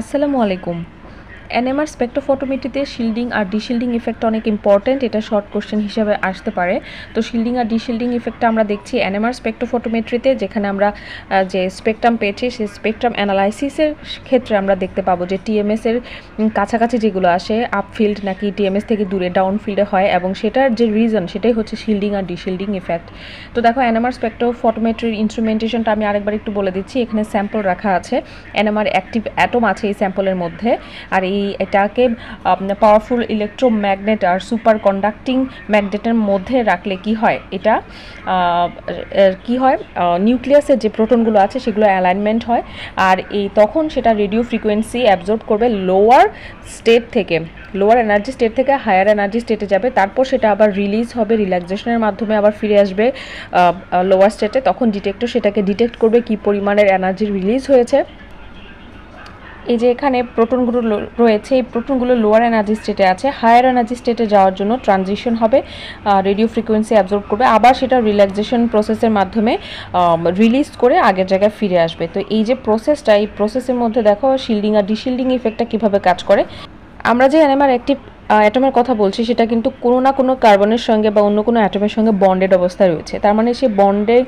আসসালামু আলাইকুম এনএমআর স্পেক্ট্রোফটোমিট্রিতে শিল্ডিং আর ডিশিল্ডিং ইফেক্ট অনেক ইম্পর্টেন্ট এটা শর্ট কোশ্চেন হিসেবে আসতে পারে তো শিল্ডিং আর ডিশিল্ডিং ইফেক্টটা আমরা দেখছি এনএমআর স্পেক্ট্রোফটোমেট্রিতে যেখানে আমরা যে স্পেকট্রাম পেয়েছি সেই স্পেকট্রাম অ্যানালাইসিসের ক্ষেত্রে আমরা দেখতে পাবো যে টিএমএস এর কাছাকাছি যেগুলো আসে আপফিল্ড নাকি টিএমএস থেকে দূরে ডাউন ফিল্ডে হয় এবং সেটার যে রিজন সেটাই হচ্ছে শিল্ডিং আর ডিশিল্ডিং ইফেক্ট তো দেখো এনএমআর স্পেক্ট্রোফটোমেট্রির ইনস্ট্রুমেন্টেশনটা আমি আরেকবার একটু বলে দিচ্ছি এখানে স্যাম্পল রাখা আছে এনএমআর অ্যাক্টিভ অ্যাটম আছে এই স্যাম্পলের মধ্যে আর এই এটাকে পাওয়ারফুল ইলেকট্রোম্যাগনেট আর সুপার কন্ডাক্টিং ম্যাগনেটের মধ্যে রাখলে কি হয় এটা কি হয় নিউক্লিয়াসের যে প্রোটনগুলো আছে সেগুলো অ্যালাইনমেন্ট হয় আর এই তখন সেটা রেডিও ফ্রিকোয়েন্সি অ্যাবজর্ব করবে লোয়ার স্টেট থেকে লোয়ার এনার্জি স্টেট থেকে হায়ার এনার্জি স্টেটে যাবে তারপর সেটা আবার রিলিজ হবে রিল্যাক্সেশনের মাধ্যমে আবার ফিরে আসবে লোয়ার স্টেটে তখন ডিটেক্টর সেটাকে ডিটেক্ট করবে কি পরিমাণের এনার্জি রিলিজ হয়েছে এই যে এখানে প্রোটনগুলো রয়েছে এই প্রোটনগুলো লোয়ার এনার্জি স্টেটে আছে হায়ার এনার্জি স্টেটে যাওয়ার জন্য ট্রানজিশন হবে রেডিও ফ্রিকোয়েন্সি অ্যাবজর্ব করবে আবার সেটা রিল্যাক্সেশন প্রসেসের মাধ্যমে রিলিজ করে আগের জায়গায় ফিরে আসবে তো এই যে প্রসেসটা এই প্রসেসের মধ্যে দেখো শিল্ডিং আর ডিশিল্ডিং ইফেক্টটা কীভাবে কাজ করে আমরা যে এনএমআর অ্যাক্টিভ অ্যাটমের কথা বলছি সেটা কিন্তু কোনো না কোনো কার্বনের সঙ্গে বা অন্য কোনো অ্যাটমের সঙ্গে বন্ডেড অবস্থায় রয়েছে তার মানে সেই বন্ডে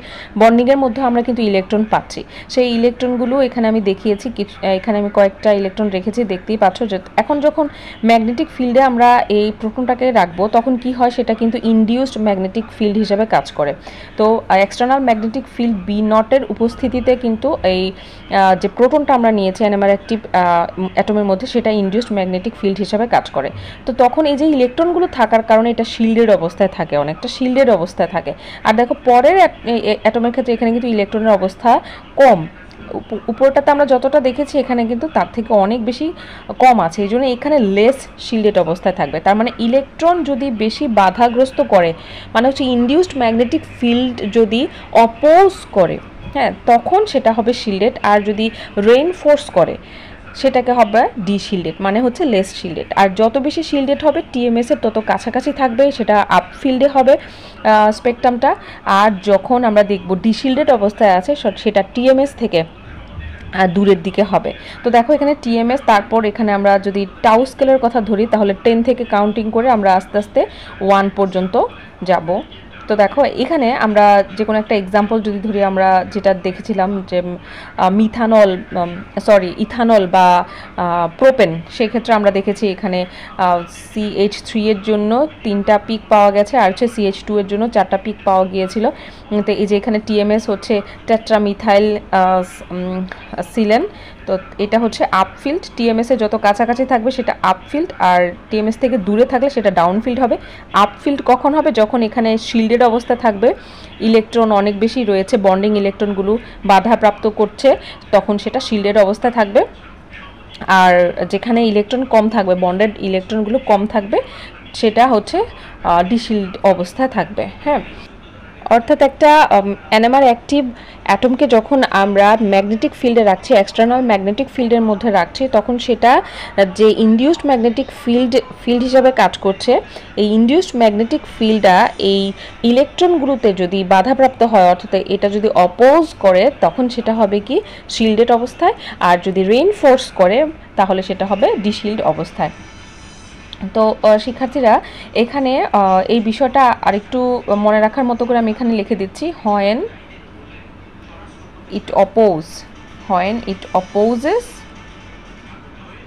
বন্ডিংয়ের মধ্যে আমরা কিন্তু ইলেকট্রন পাচ্ছি সেই ইলেকট্রনগুলো এখানে আমি দেখিয়েছি এখানে আমি কয়েকটা ইলেকট্রন রেখেছি দেখতেই পাচ্ছ যে এখন যখন ম্যাগনেটিক ফিল্ডে আমরা এই প্রোটনটাকে রাখবো তখন কি হয় সেটা কিন্তু ইনডিউসড ম্যাগনেটিক ফিল্ড হিসাবে কাজ করে তো এক্সটার্নাল ম্যাগনেটিক ফিল্ড বি নটের উপস্থিতিতে কিন্তু এই যে প্রোটনটা আমরা নিয়েছি অ্যানিমার অ্যাক্টিভ অ্যাটমের মধ্যে সেটা ইনডিউসড ম্যাগনেটিক ফিল্ড হিসাবে কাজ করে তো তখন এই যে ইলেকট্রনগুলো থাকার কারণে এটা শিল্ডের অবস্থায় থাকে অনেকটা শিল্ডের অবস্থায় থাকে আর দেখো পরের অ্যাটমের ক্ষেত্রে এখানে কিন্তু ইলেকট্রনের অবস্থা কম উপরটাতে আমরা যতটা দেখেছি এখানে কিন্তু তার থেকে অনেক বেশি কম আছে এই জন্য এখানে লেস শিল্ডেড অবস্থায় থাকবে তার মানে ইলেকট্রন যদি বেশি বাধাগ্রস্ত করে মানে হচ্ছে ইন্ডিউসড ম্যাগনেটিক ফিল্ড যদি অপোজ করে হ্যাঁ তখন সেটা হবে শিল্ডেড আর যদি রেইনফোর্স করে সেটাকে হবে ডি শিল্ডেড মানে হচ্ছে লেস শিল্ডেড আর যত বেশি শিল্ডেড হবে টিএমএসের তত কাছাকাছি থাকবে সেটা আপফিল্ডে হবে স্পেকট্রামটা আর যখন আমরা দেখব ডি শিল্ডেড অবস্থায় আছে সেটা টিএমএস থেকে দূরের দিকে হবে তো দেখো এখানে টিএমএস তারপর এখানে আমরা যদি টাউ স্কেলের কথা ধরি তাহলে টেন থেকে কাউন্টিং করে আমরা আস্তে আস্তে ওয়ান পর্যন্ত যাব তো দেখো এখানে আমরা যে কোনো একটা এক্সাম্পল যদি ধরি আমরা যেটা দেখেছিলাম যে মিথানল সরি ইথানল বা প্রোপেন সেক্ষেত্রে আমরা দেখেছি এখানে সিএইচ থ্রি এর জন্য তিনটা পিক পাওয়া গেছে আর হচ্ছে সিএইচ টু এর জন্য চারটা পিক পাওয়া গিয়েছিল তো এই যে এখানে টিএমএস হচ্ছে ট্যাট্রামিথাইল সিলেন তো এটা হচ্ছে আপফিল্ড টিএমএসে যত কাছাকাছি থাকবে সেটা আপফিল্ড আর টিএমএস থেকে দূরে থাকলে সেটা ডাউনফিল্ড হবে আপফিল্ড কখন হবে যখন এখানে শিল্ডের অবস্থা থাকবে ইলেকট্রন অনেক বেশি রয়েছে বন্ডিং ইলেকট্রনগুলো বাধাপ্রাপ্ত করছে তখন সেটা শিল্ডের অবস্থা থাকবে আর যেখানে ইলেকট্রন কম থাকবে বন্ডেড ইলেকট্রনগুলো কম থাকবে সেটা হচ্ছে ডিশিল্ড অবস্থা থাকবে হ্যাঁ অর্থাৎ একটা অ্যানামার অ্যাক্টিভ অ্যাটমকে যখন আমরা ম্যাগনেটিক ফিল্ডে রাখছি এক্সটার্নাল ম্যাগনেটিক ফিল্ডের মধ্যে রাখছি তখন সেটা যে ইনডিউসড ম্যাগনেটিক ফিল্ড ফিল্ড হিসাবে কাজ করছে এই ইনডিউসড ম্যাগনেটিক ফিল্ডটা এই ইলেকট্রনগুলোতে যদি বাধাপ্রাপ্ত হয় অর্থাৎ এটা যদি অপোজ করে তখন সেটা হবে কি শিল্ডেড অবস্থায় আর যদি রেইনফোর্স করে তাহলে সেটা হবে ডিশিল্ড অবস্থায় তো শিক্ষার্থীরা এখানে এই বিষয়টা আরেকটু মনে রাখার মতো করে আমি এখানে লিখে দিচ্ছি when it oppose when it opposes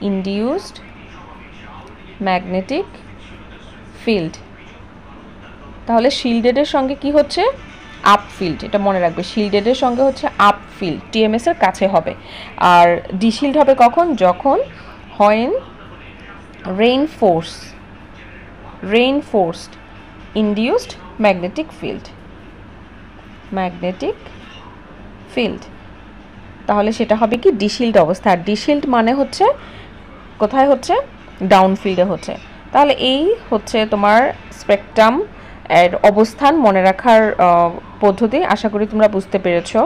induced magnetic field তাহলে শিল্ডেডের সঙ্গে কি হচ্ছে আপ ফিল্ড এটা মনে রাখবে শিল্ডেডের সঙ্গে হচ্ছে আপ ফিল্ড টিএমএস এর কাছে হবে আর ডিশিল্ড হবে কখন যখন when reinforce reinforced induced magnetic field magnetic field তাহলে সেটা হবে কি ডিশিল্ড অবস্থা আর ডিশিল্ড মানে হচ্ছে কোথায় হচ্ছে ডাউনফিল্ডে হচ্ছে তাহলে এই হচ্ছে তোমার স্পেকট্রাম এর অবস্থান মনে রাখার পদ্ধতি আশা করি তোমরা বুঝতে পেরেছো